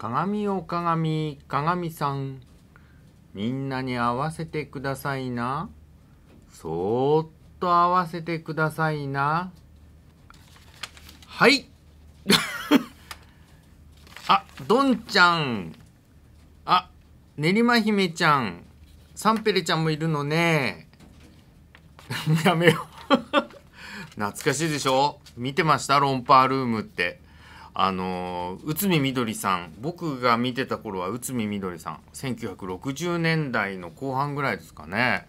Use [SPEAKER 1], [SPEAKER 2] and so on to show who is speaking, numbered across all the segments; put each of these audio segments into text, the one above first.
[SPEAKER 1] 鏡を鏡、鏡さん。みんなに合わせてくださいな。そーっと合わせてくださいな。はい。あ、どんちゃん。あ、練馬姫ちゃん。サンペレちゃんもいるのね。やめよう 懐かしいでしょ見てましたロンパールームって。あの内海みどりさん僕が見てた頃は内海みどりさん1960年代の後半ぐらいですかね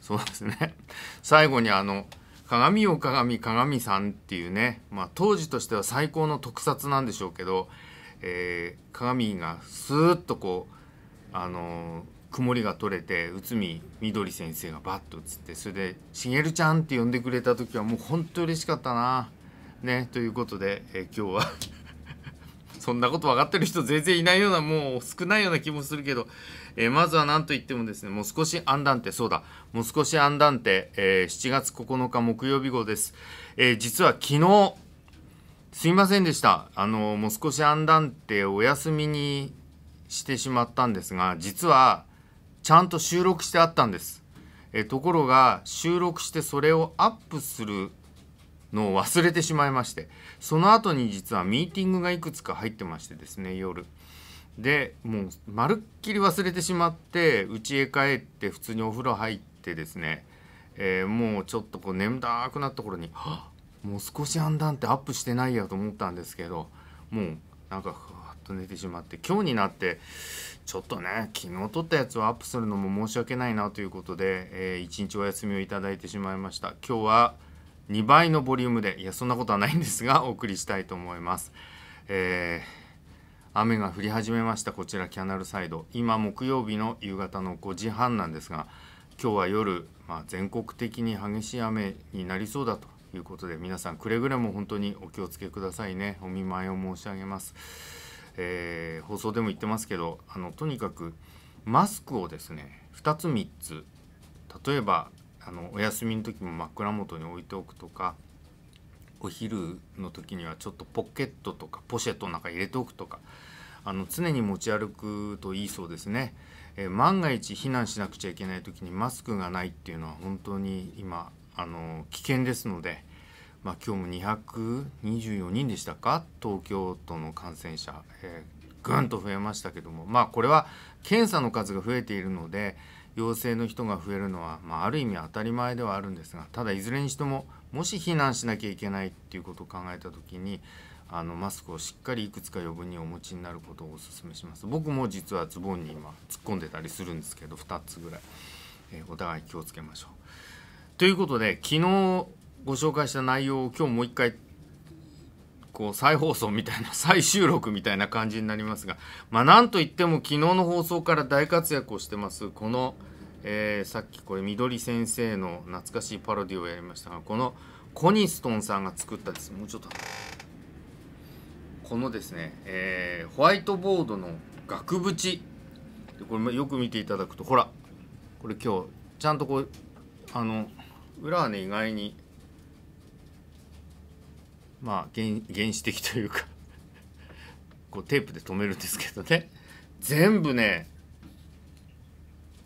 [SPEAKER 1] そうですね最後にあの「鏡よ鏡鏡さん」っていうね、まあ、当時としては最高の特撮なんでしょうけど、えー、鏡がスーッとこうあの曇りが取れて内海みどり先生がバッと映ってそれで「しげるちゃん」って呼んでくれた時はもうほんと嬉しかったな。ね、ということで、えー、今日は そんなこと分かってる人全然いないような、もう少ないような気もするけど、えー、まずは何と言ってもですね、もう少しアンダンテ、そうだ、もう少しアンダンテ、えー、7月9日木曜日号です。え実は昨日、すいませんでした。あの、もう少しアンダンテお休みにしてしまったんですが、実は、ちゃんと収録してあったんです。えところが収録してそれをアップするのを忘れてしまいましてその後に実はミーティングがいくつか入ってましてですね夜でもうまるっきり忘れてしまって家へ帰って普通にお風呂入ってですね、えー、もうちょっとこう眠たくなった頃にもう少し判断ってアップしてないやと思ったんですけどもうなんかふわっと寝てしまって今日になってちょっとね昨日撮ったやつをアップするのも申し訳ないなということで、えー、一日お休みをいただいてしまいました。今日は2倍のボリュームでいやそんなことはないんですが お送りしたいと思います。えー、雨が降り始めましたこちらキャナルサイド今木曜日の夕方の5時半なんですが今日は夜、まあ、全国的に激しい雨になりそうだということで皆さんくれぐれも本当にお気をつけくださいねお見舞いを申し上げます、えー、放送でも言ってますけどあのとにかくマスクをですね2つ3つ例えばあのお休みの時も枕元に置いておくとかお昼の時にはちょっとポケットとかポシェットの中入れておくとかあの常に持ち歩くといいそうですね、えー、万が一避難しなくちゃいけない時にマスクがないっていうのは本当に今あの危険ですので、まあ、今日も224人でしたか東京都の感染者、えー、ぐんと増えましたけどもまあこれは検査の数が増えているので陽性の人が増えるのは、まあ、ある意味当たり前ではあるんですがただいずれにしてももし避難しなきゃいけないっていうことを考えた時にあのマスクをしっかりいくつか余分にお持ちになることをお勧めします僕も実はズボンに今突っ込んでたりするんですけど2つぐらい、えー、お互い気をつけましょうということで昨日ご紹介した内容を今日もう一回こう再放送みたいな 再収録みたいな感じになりますが、まあ、なんといっても昨日の放送から大活躍をしてますこの、えー、さっきこれ緑先生の懐かしいパロディをやりましたがこのコニストンさんが作ったですもうちょっとこのですね、えー、ホワイトボードの額縁これよく見ていただくとほらこれ今日ちゃんとこうあの裏はね意外にまあ原原始的というか こうテープで留めるんですけどね全部ね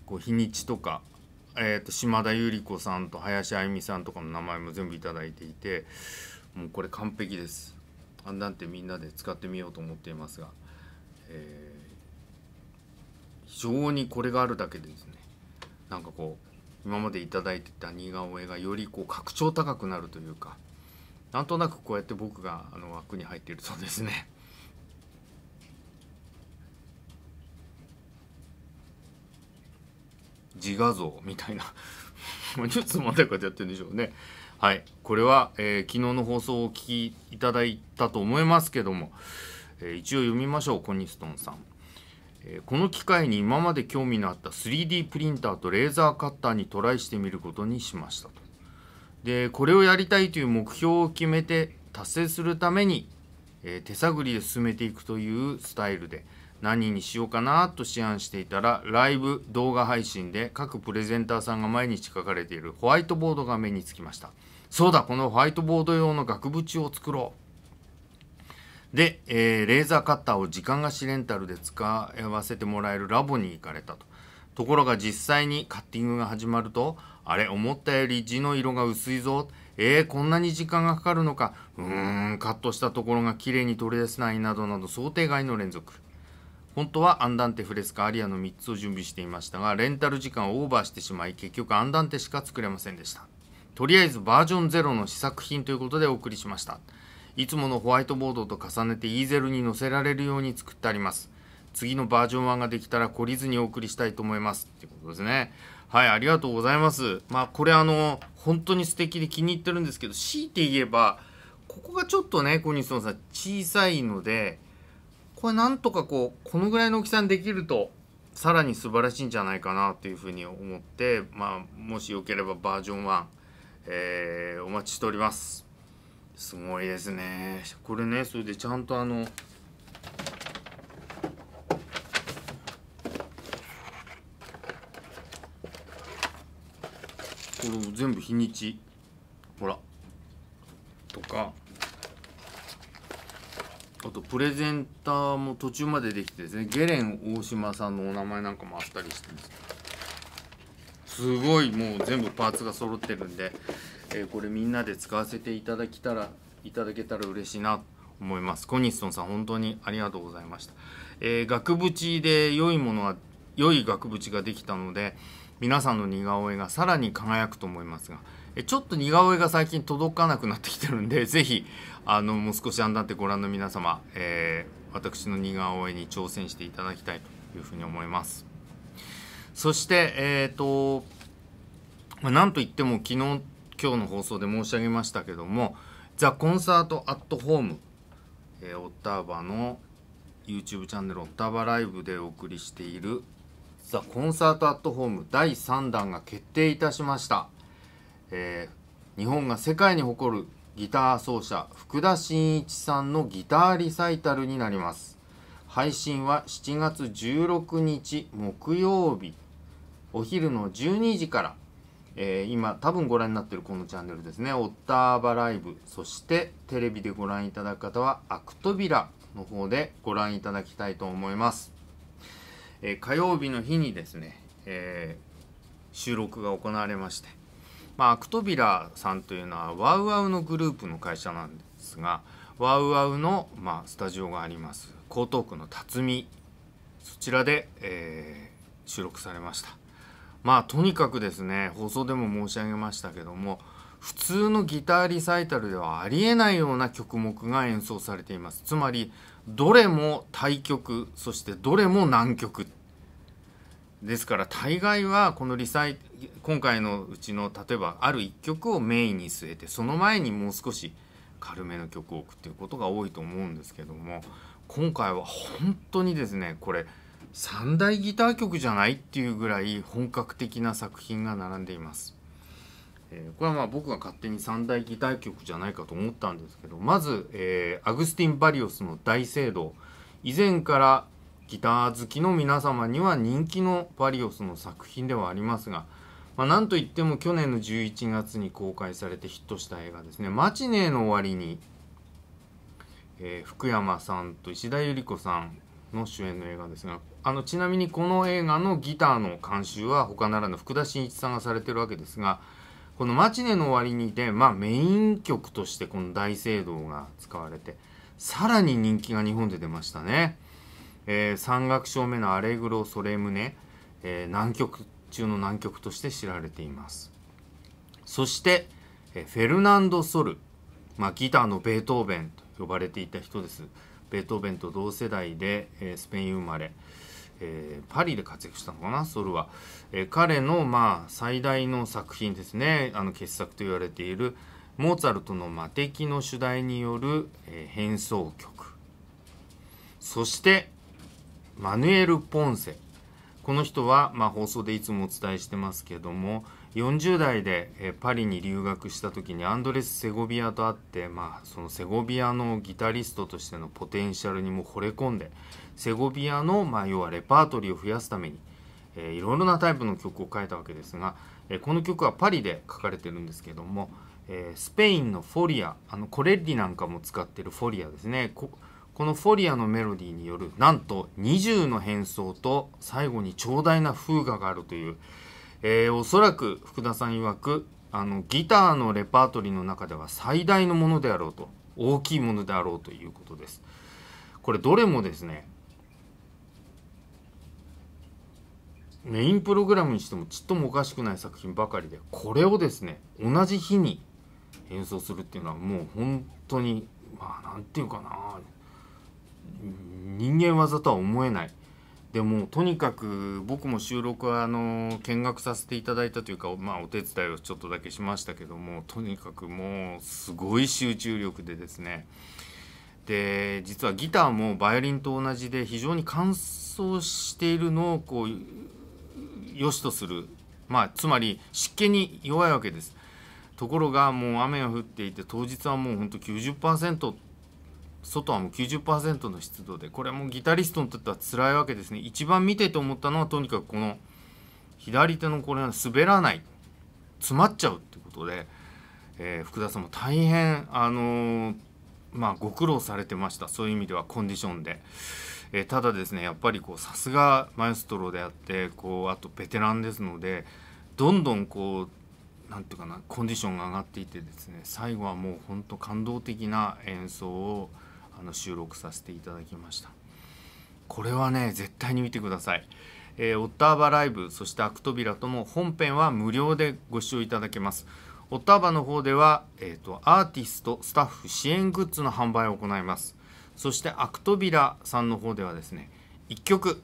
[SPEAKER 1] こう日にちとか、えーと、島田百合子さんと林あゆみさんとかの名前も全部頂いていてもうこれ完璧です。あんなんてみんなで使ってみようと思っていますが、えー、非常にこれがあるだけでですねなんかこう今まで頂いてた似顔絵がよりこう格調高くなるというか。なんとなくこうやって僕があの枠に入っているそうですね。自画像みたいなちょっとつまんないことやってるんでしょうね。はい。これは、えー、昨日の放送をお聞きいただいたと思いますけども、えー、一応読みましょう、コニストンさん。えー、この機会に今まで興味のあった 3D プリンターとレーザーカッターにトライしてみることにしましたと。でこれをやりたいという目標を決めて達成するために、えー、手探りで進めていくというスタイルで何にしようかなと思案していたらライブ動画配信で各プレゼンターさんが毎日書かれているホワイトボードが目につきましたそうだこのホワイトボード用の額縁を作ろうで、えー、レーザーカッターを時間貸しレンタルで使わせてもらえるラボに行かれたとところが実際にカッティングが始まるとあれ、思ったより字の色が薄いぞ。えー、こんなに時間がかかるのか。うーん、カットしたところが綺麗に取り出せないなどなど想定外の連続。本当はアンダンテフレスカアリアの3つを準備していましたが、レンタル時間をオーバーしてしまい、結局アンダンテしか作れませんでした。とりあえずバージョン0の試作品ということでお送りしました。いつものホワイトボードと重ねて E0 に載せられるように作ってあります。次のバージョン1ができたら懲りずにお送りしたいと思います。ということですね。はい、ありがとうございます。まあ、これあの、本当に素敵で気に入ってるんですけど、強いて言えば、ここがちょっとね、小西さん、小さいので、これなんとかこう、このぐらいの大きさにできると、さらに素晴らしいんじゃないかなというふうに思って、まあ、もしよければバージョン1、えー、お待ちしております。すごいですね。これね、それでちゃんとあの、れ全部日にちほらとかあとプレゼンターも途中までできてですねゲレン大島さんのお名前なんかもあったりしてすごいもう全部パーツが揃ってるんで、えー、これみんなで使わせていただけたらいただけたら嬉しいなと思いますコニストンさん本当にありがとうございました、えー、額縁で良いものは良い額縁ができたので皆さんの似顔絵がさらに輝くと思いますがちょっと似顔絵が最近届かなくなってきてるんで ぜひあのもう少しあんだってご覧の皆様、えー、私の似顔絵に挑戦していただきたいというふうに思います。そしてえっ、ー、となんといっても昨日今日の放送で申し上げましたけども「ザ・コンサート・アット・ホーム」えー、オッターバの YouTube チャンネル「オッターバライブ」でお送りしているザ・コンサート・アット・ホーム第3弾が決定いたしました、えー、日本が世界に誇るギター奏者福田真一さんのギターリサイタルになります配信は7月16日木曜日お昼の12時から、えー、今多分ご覧になってるこのチャンネルですねオッターバライブそしてテレビでご覧いただく方はアクトビラの方でご覧いただきたいと思いますえー、火曜日の日にですね、えー、収録が行われまして、まあ、アクトビラさんというのはワウワウのグループの会社なんですがワウワウの、まあ、スタジオがあります江東区の辰巳そちらで、えー、収録されましたまあとにかくですね放送でも申し上げましたけども普通のギターリサイタルではありえないような曲目が演奏されていますつまりどれも対曲そしてどれも難曲ですから大概はこのリサイ今回のうちの例えばある1曲をメインに据えてその前にもう少し軽めの曲を置くっていうことが多いと思うんですけども今回は本当にですねこれ三大ギター曲じゃないっていうぐらい本格的な作品が並んでいます。えー、これはまあ僕が勝手に三大議題曲じゃないかと思ったんですけどまず、えー、アグスティン・バリオスの「大聖堂」以前からギター好きの皆様には人気のバリオスの作品ではありますが、まあ、なんといっても去年の11月に公開されてヒットした映画ですね「マチネーの終わりに」えー、福山さんと石田ゆり子さんの主演の映画ですがあのちなみにこの映画のギターの監修は他ならぬ福田真一さんがされてるわけですが。この「マチネの終わりに」て」まあ、メイン曲としてこの大聖堂が使われてさらに人気が日本で出ましたね。えー、三楽章目の「アレグロ・ソレムネ」えー、南極中の南極として知られています。そして、えフェルナンド・ソル、まあ、ギターのベートーベンと呼ばれていた人です。ベートーベンと同世代で、えー、スペイン生まれ。えー、パリで活躍したのかなソルは、えー、彼のまあ最大の作品ですねあの傑作と言われているモーツァルトの「魔笛」の主題による、えー、変奏曲そしてマヌエル・ポンセこの人は、まあ、放送でいつもお伝えしてますけども40代でパリに留学した時にアンドレス・セゴビアと会って、まあ、そのセゴビアのギタリストとしてのポテンシャルにも惚れ込んでセゴビアの、まあ、要はレパートリーを増やすために、いろいろなタイプの曲を書いたわけですが、えー、この曲はパリで書かれてるんですけども、えー、スペインのフォリアあのコレッリなんかも使ってるフォリアですねここのフォリアのメロディーによるなんと20の変奏と最後に長大な風雅があるという。えー、おそらく福田さん曰くあのギターのレパートリーの中では最大のものであろうと大きいものであろうということですこれどれもですねメインプログラムにしてもちっともおかしくない作品ばかりでこれをですね同じ日に演奏するっていうのはもう本当にまあ何て言うかな人間技とは思えないでもとにかく僕も収録はあの見学させていただいたというか、まあ、お手伝いをちょっとだけしましたけどもとにかくもうすごい集中力でですねで実はギターもバイオリンと同じで非常に乾燥しているのをこう良しとする、まあ、つまり湿気に弱いわけですところがもう雨が降っていて当日はもうほんと90%って外はもう90%の湿度でこれもギタリストにとっては辛いわけですね一番見てて思ったのはとにかくこの左手のこれは滑らない詰まっちゃうってことで、えー、福田さんも大変あのー、まあご苦労されてましたそういう意味ではコンディションで、えー、ただですねやっぱりこうさすがマエストロであってこうあとベテランですのでどんどんこうなんていうかなコンディションが上がっていてですね最後はもうほんと感動的な演奏をあの収録させていただきましたこれはね絶対に見てください、えー、オッターバライブそしてアクトビラとも本編は無料でご視聴いただけますオッターバの方では、えーと、とアーティストスタッフ支援グッズの販売を行いますそしてアクトビラさんの方ではですね1曲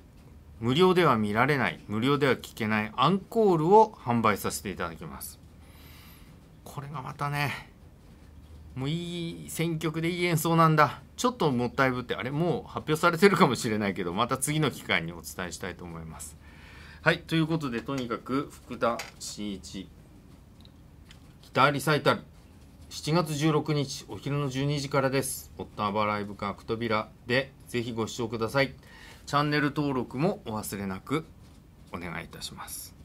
[SPEAKER 1] 無料では見られない無料では聴けないアンコールを販売させていただきますこれがまたねもういい選曲でいい演奏なんだちょっともったいぶってあれもう発表されてるかもしれないけどまた次の機会にお伝えしたいと思いますはいということでとにかく福田真一ギターリサイタル7月16日お昼の12時からです「オッターバライブカーク扉」でぜひご視聴くださいチャンネル登録もお忘れなくお願いいたします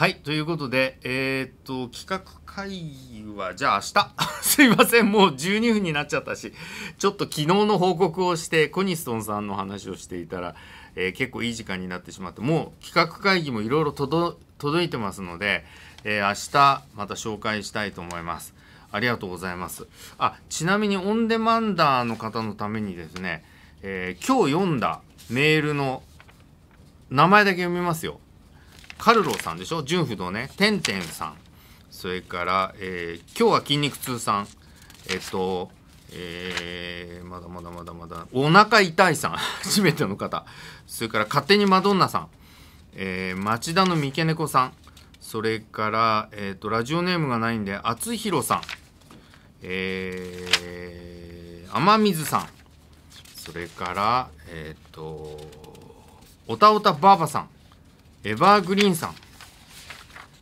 [SPEAKER 1] はい、ということで、えっ、と、企画会議は、じゃあ明日 すいません、もう12分になっちゃったし、ちょっと昨日の報告をして、コニストンさんの話をしていたら、えー、結構いい時間になってしまって、もう企画会議もいろいろ届いてますので、えー、明日また紹介したいと思います。ありがとうございます。あ、ちなみにオンデマンダーの方のためにですね、え今日読んだメールの名前だけ読みますよ。カルロさんでしょ純不動ね。てんてんさん。それから、えー、今日は筋肉痛さん。えっと、えー、まだまだまだまだ。お腹痛いさん。初めての方。それから、勝手にマドンナさん。えー、町田の三毛猫さん。それから、えっ、ー、と、ラジオネームがないんで、厚弘さん。えー、雨水さん。それから、えっ、ー、と、おたおたばあばさん。エバーグリーンさん、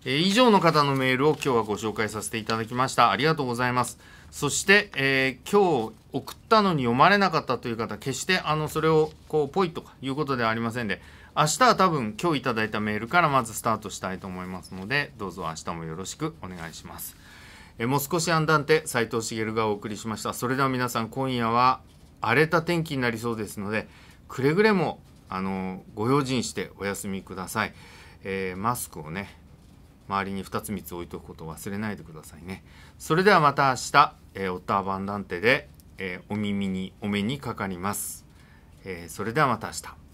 [SPEAKER 1] えー、以上の方のメールを今日はご紹介させていただきましたありがとうございますそして、えー、今日送ったのに読まれなかったという方決してあのそれをこうポイとかいうことではありませんで明日は多分今日いただいたメールからまずスタートしたいと思いますのでどうぞ明日もよろしくお願いしますえもう少しアンダンテ斉藤茂がお送りしましたそれでは皆さん今夜は荒れた天気になりそうですのでくれぐれもあのご用心してお休みください、えー、マスクをね周りに2つ3つ置いておくことを忘れないでくださいねそれではまた明日、えー、オッターバンダンテで、えー、お耳にお目にかかります、えー、それではまた明日